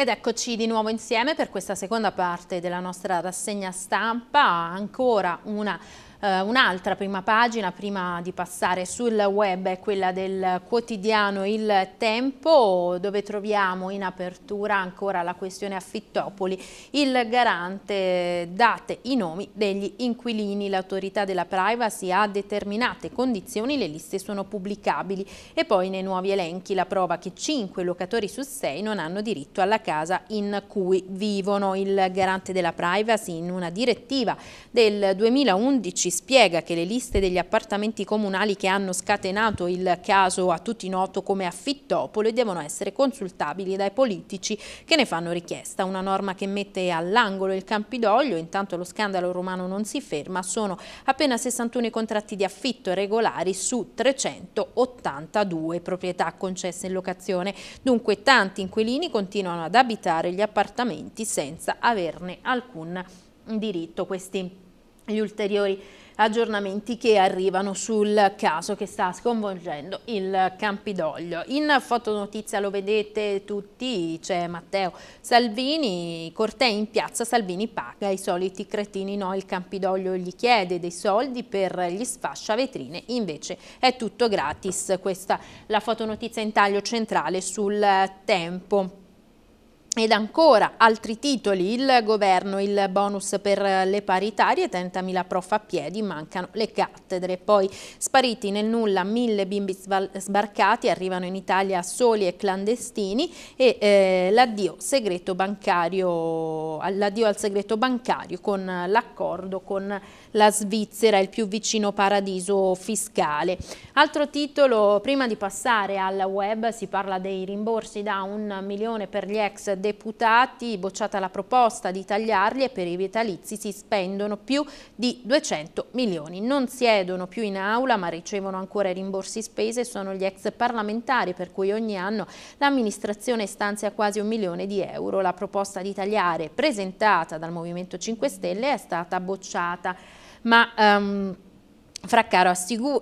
Ed eccoci di nuovo insieme per questa seconda parte della nostra rassegna stampa, ancora una eh, un'altra prima pagina, prima di passare sul web, è quella del quotidiano Il Tempo, dove troviamo in apertura ancora la questione affittopoli. Il garante date i nomi degli inquilini. L'autorità della privacy ha determinate condizioni, le liste sono pubblicabili. E poi nei nuovi elenchi la prova che 5 locatori su 6 non hanno diritto alla casa in cui vivono. Il garante della privacy in una direttiva del 2011 spiega che le liste degli appartamenti comunali che hanno scatenato il caso a tutti noto come affittopole devono essere consultabili dai politici che ne fanno richiesta. Una norma che mette all'angolo il Campidoglio, intanto lo scandalo romano non si ferma, sono appena 61 i contratti di affitto regolari su 382 proprietà concesse in locazione. Dunque tanti inquilini continuano ad abitare gli appartamenti senza averne alcun diritto. Questi gli ulteriori aggiornamenti che arrivano sul caso che sta sconvolgendo il Campidoglio. In fotonotizia lo vedete tutti, c'è Matteo Salvini, cortei in piazza, Salvini paga i soliti cretini, no il Campidoglio gli chiede dei soldi per gli sfascia vetrine, invece è tutto gratis. Questa è la fotonotizia in taglio centrale sul tempo. Ed ancora altri titoli, il governo, il bonus per le paritarie, 30.000 prof a piedi, mancano le cattedre. Poi spariti nel nulla mille bimbi sbarcati, arrivano in Italia soli e clandestini e eh, l'addio al segreto bancario con l'accordo con la Svizzera il più vicino paradiso fiscale. Altro titolo, prima di passare al web, si parla dei rimborsi da un milione per gli ex deputati, bocciata la proposta di tagliarli e per i vitalizi si spendono più di 200 milioni. Non siedono più in aula ma ricevono ancora i rimborsi spese, sono gli ex parlamentari per cui ogni anno l'amministrazione stanzia quasi un milione di euro. La proposta di tagliare presentata dal Movimento 5 Stelle è stata bocciata ma... Um, Fraccaro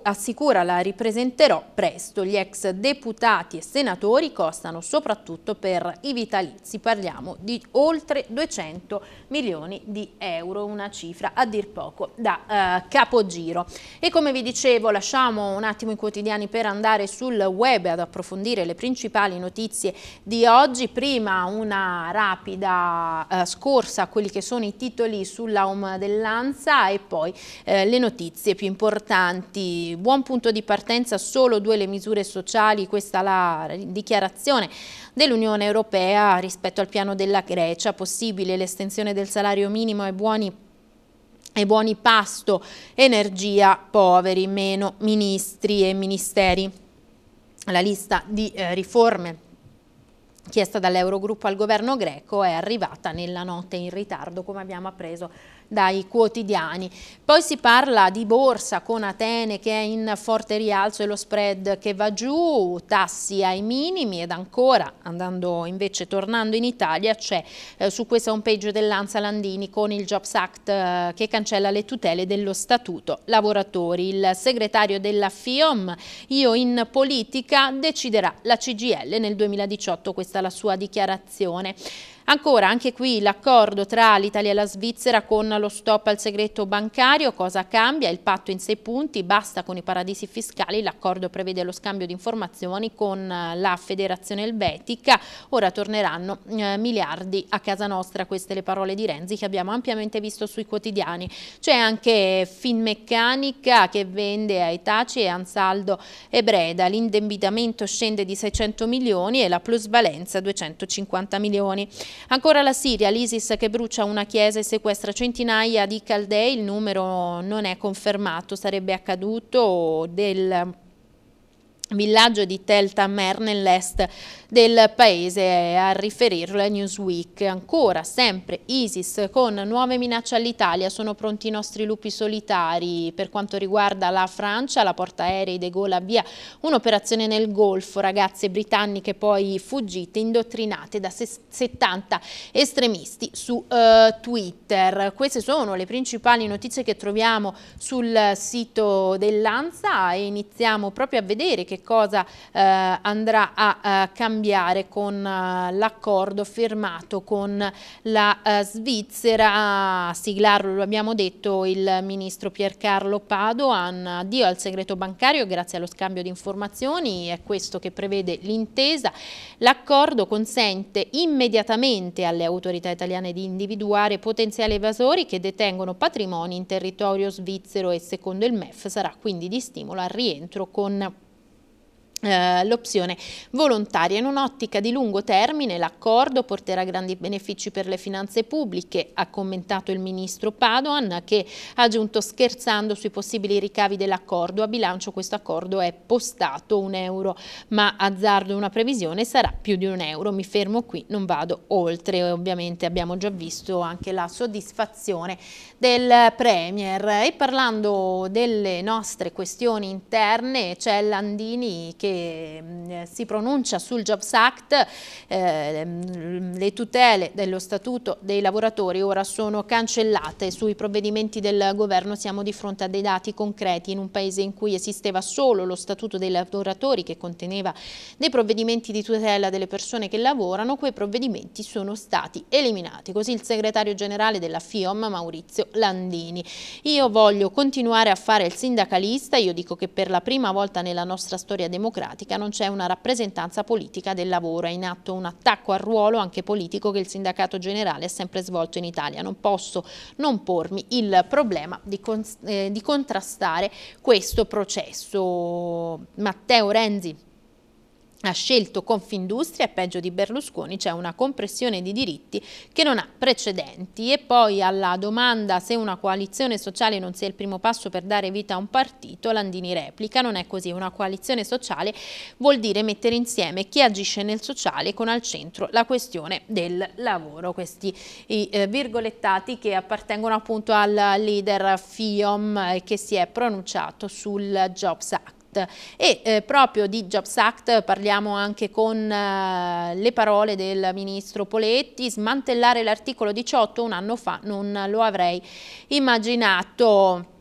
assicura la ripresenterò presto, gli ex deputati e senatori costano soprattutto per i vitalizi, parliamo di oltre 200 milioni di euro, una cifra a dir poco da eh, capogiro. E come vi dicevo lasciamo un attimo i quotidiani per andare sul web ad approfondire le principali notizie di oggi, prima una rapida eh, scorsa a quelli che sono i titoli sulla Home dell'Anza e poi eh, le notizie più importanti importanti. Buon punto di partenza, solo due le misure sociali, questa è la dichiarazione dell'Unione Europea rispetto al piano della Grecia, possibile l'estensione del salario minimo ai buoni e buoni pasto, energia, poveri, meno ministri e ministeri. La lista di eh, riforme chiesta dall'Eurogruppo al governo greco è arrivata nella notte in ritardo, come abbiamo appreso dai quotidiani. Poi si parla di borsa con Atene che è in forte rialzo e lo spread che va giù, tassi ai minimi ed ancora andando invece tornando in Italia c'è eh, su questa homepage dell'Anza Landini con il Jobs Act eh, che cancella le tutele dello statuto lavoratori. Il segretario della FIOM, io in politica, deciderà la CGL nel 2018, questa è la sua dichiarazione. Ancora anche qui l'accordo tra l'Italia e la Svizzera con lo stop al segreto bancario, cosa cambia? Il patto in sei punti, basta con i paradisi fiscali, l'accordo prevede lo scambio di informazioni con eh, la Federazione Elvetica, ora torneranno eh, miliardi a casa nostra, queste le parole di Renzi che abbiamo ampiamente visto sui quotidiani. C'è anche Finmeccanica che vende a Itaci e Ansaldo e Breda, l'indebitamento scende di 600 milioni e la plusvalenza 250 milioni. Ancora la Siria, l'ISIS che brucia una chiesa e sequestra centinaia di caldei, il numero non è confermato, sarebbe accaduto del villaggio di Tel Tamer nell'est del paese, a riferirlo è Newsweek. Ancora, sempre, ISIS con nuove minacce all'Italia, sono pronti i nostri lupi solitari. Per quanto riguarda la Francia, la portaerei Gaulle avvia un'operazione nel Golfo, ragazze britanniche poi fuggite, indottrinate da 70 estremisti su uh, Twitter. Queste sono le principali notizie che troviamo sul sito dell'ANSA e iniziamo proprio a vedere che cosa uh, andrà a uh, cambiare cambiare con eh, l'accordo firmato con la eh, Svizzera ah, siglarlo, lo abbiamo detto, il ministro Piercarlo Padoan. Addio al segreto bancario grazie allo scambio di informazioni, è questo che prevede l'intesa. L'accordo consente immediatamente alle autorità italiane di individuare potenziali evasori che detengono patrimoni in territorio svizzero e secondo il MEF sarà quindi di stimolo al rientro con eh, l'opzione volontaria. In un'ottica di lungo termine l'accordo porterà grandi benefici per le finanze pubbliche, ha commentato il ministro Padoan che ha aggiunto scherzando sui possibili ricavi dell'accordo. A bilancio questo accordo è postato un euro, ma azzardo una previsione sarà più di un euro. Mi fermo qui, non vado oltre. Ovviamente abbiamo già visto anche la soddisfazione del Premier. E parlando delle nostre questioni interne c'è Landini che che mm, eh, si pronuncia sul Jobs Act, ehm, le tutele dello statuto dei lavoratori ora sono cancellate. Sui provvedimenti del governo siamo di fronte a dei dati concreti in un paese in cui esisteva solo lo statuto dei lavoratori che conteneva dei provvedimenti di tutela delle persone che lavorano, quei provvedimenti sono stati eliminati. Così il segretario generale della FIOM Maurizio Landini. Io voglio continuare a fare il sindacalista, io dico che per la prima volta nella nostra storia democratica democratica non c'è una rappresentanza politica del lavoro. È in atto un attacco al ruolo anche politico che il sindacato generale ha sempre svolto in Italia. Non posso non pormi il problema di, con, eh, di contrastare questo processo. Matteo Renzi ha scelto Confindustria e peggio di Berlusconi c'è una compressione di diritti che non ha precedenti e poi alla domanda se una coalizione sociale non sia il primo passo per dare vita a un partito, Landini replica non è così, una coalizione sociale vuol dire mettere insieme chi agisce nel sociale con al centro la questione del lavoro, questi i, eh, virgolettati che appartengono appunto al leader FIOM eh, che si è pronunciato sul Jobs Act. Act. E eh, proprio di Jobs Act parliamo anche con eh, le parole del ministro Poletti, smantellare l'articolo 18 un anno fa non lo avrei immaginato.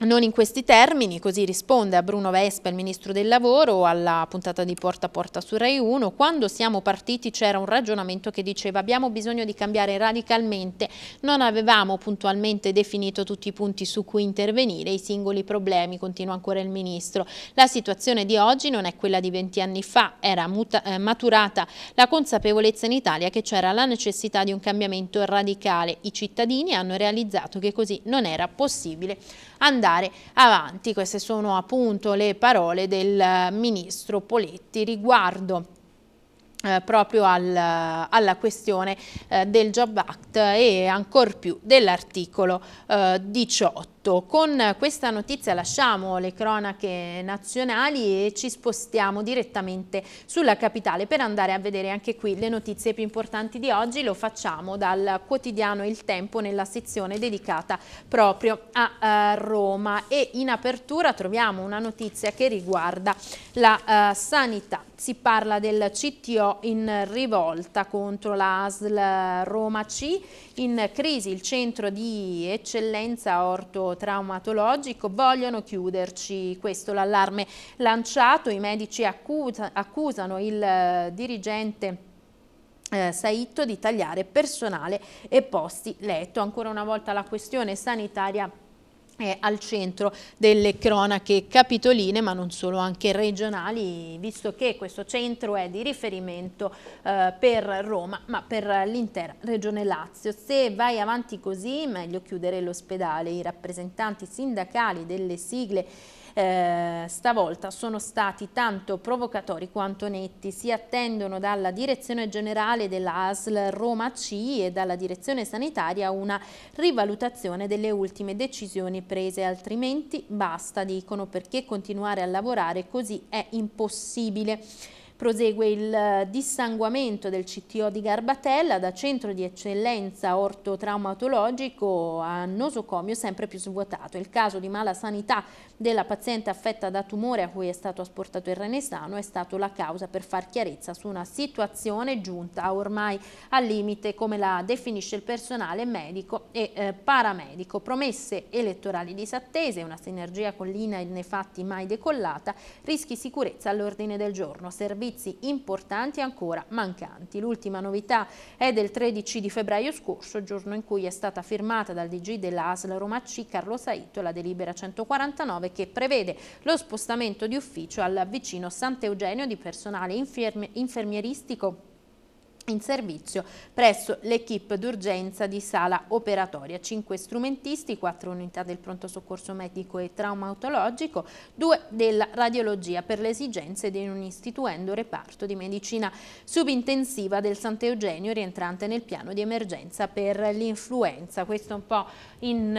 Non in questi termini, così risponde a Bruno Vespa, il ministro del lavoro, alla puntata di Porta a Porta su Rai 1. Quando siamo partiti c'era un ragionamento che diceva abbiamo bisogno di cambiare radicalmente, non avevamo puntualmente definito tutti i punti su cui intervenire, i singoli problemi, continua ancora il ministro. La situazione di oggi non è quella di anni fa, era muta, eh, maturata la consapevolezza in Italia che c'era la necessità di un cambiamento radicale. I cittadini hanno realizzato che così non era possibile andare andare avanti. Queste sono appunto le parole del eh, ministro Poletti riguardo eh, proprio al, eh, alla questione eh, del Job Act e ancor più dell'articolo eh, 18 tutto. Con questa notizia lasciamo le cronache nazionali e ci spostiamo direttamente sulla capitale per andare a vedere anche qui le notizie più importanti di oggi. Lo facciamo dal quotidiano Il Tempo nella sezione dedicata proprio a uh, Roma e in apertura troviamo una notizia che riguarda la uh, sanità. Si parla del CTO in rivolta contro la ASL Roma C, in crisi il centro di eccellenza orto traumatologico vogliono chiuderci. Questo l'allarme lanciato, i medici accusa, accusano il eh, dirigente eh, Saitto di tagliare personale e posti letto. Ancora una volta la questione sanitaria è al centro delle cronache capitoline ma non solo anche regionali visto che questo centro è di riferimento eh, per Roma ma per l'intera regione Lazio se vai avanti così meglio chiudere l'ospedale i rappresentanti sindacali delle sigle eh, stavolta sono stati tanto provocatori quanto netti. Si attendono dalla direzione generale della ASL Roma C e dalla direzione sanitaria una rivalutazione delle ultime decisioni prese, altrimenti basta, dicono, perché continuare a lavorare così è impossibile. Prosegue il eh, dissanguamento del CTO di Garbatella da centro di eccellenza ortotraumatologico a nosocomio sempre più svuotato. Il caso di mala sanità della paziente affetta da tumore a cui è stato asportato il Renesano è stato la causa per far chiarezza su una situazione giunta ormai al limite come la definisce il personale medico e eh, paramedico. Promesse elettorali disattese, una sinergia con l'INAIL nei fatti mai decollata, rischi sicurezza all'ordine del giorno. Servizio servizi importanti ancora mancanti. L'ultima novità è del 13 di febbraio scorso, giorno in cui è stata firmata dal DG dell'ASL Roma C Carlo Saito la delibera 149 che prevede lo spostamento di ufficio al vicino Sant'Eugenio di personale infermieristico in servizio presso l'equipe d'urgenza di sala operatoria, 5 strumentisti, 4 unità del pronto soccorso medico e traumatologico, 2 della radiologia per le esigenze di un istituendo reparto di medicina subintensiva del Sant'Eugenio rientrante nel piano di emergenza per l'influenza. Questo un po' in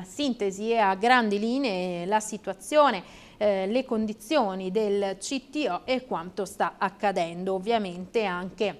uh, sintesi e a grandi linee la situazione eh, le condizioni del CTO e quanto sta accadendo, ovviamente anche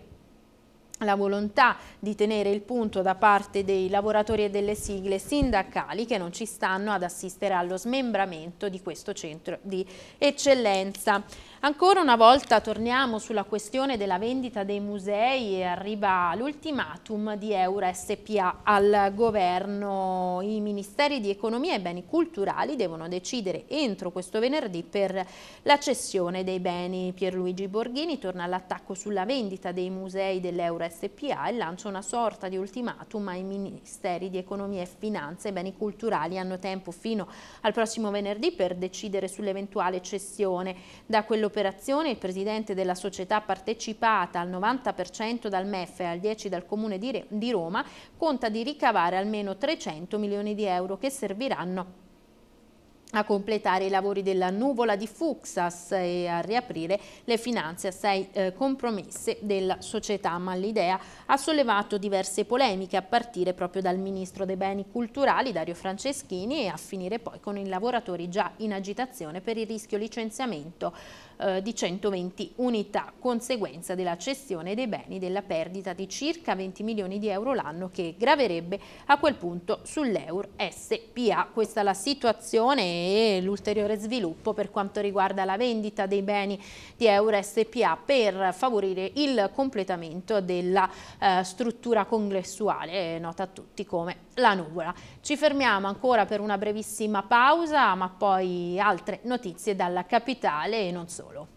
la volontà di tenere il punto da parte dei lavoratori e delle sigle sindacali che non ci stanno ad assistere allo smembramento di questo centro di eccellenza. Ancora una volta torniamo sulla questione della vendita dei musei e arriva l'ultimatum di Eura SPA al governo. I ministeri di economia e beni culturali devono decidere entro questo venerdì per la cessione dei beni. Pierluigi Borghini torna all'attacco sulla vendita dei musei dell'Eura SPA e lancia una sorta di ultimatum ai ministeri di economia e finanza e beni culturali. Hanno tempo fino al prossimo venerdì per decidere sull'eventuale cessione. Da quello l'operazione il presidente della società partecipata al 90% dal MEF e al 10% dal Comune di, di Roma conta di ricavare almeno 300 milioni di euro che serviranno a completare i lavori della nuvola di Fuxas e a riaprire le finanze assai eh, compromesse della società, ma l'idea ha sollevato diverse polemiche a partire proprio dal ministro dei beni culturali Dario Franceschini e a finire poi con i lavoratori già in agitazione per il rischio licenziamento eh, di 120 unità, conseguenza della cessione dei beni della perdita di circa 20 milioni di euro l'anno che graverebbe a quel punto sull'Eur SPA. Questa è la situazione e l'ulteriore sviluppo per quanto riguarda la vendita dei beni di Euro SPA per favorire il completamento della eh, struttura congressuale, eh, nota a tutti come la nuvola. Ci fermiamo ancora per una brevissima pausa, ma poi altre notizie dalla capitale e non solo. 咯。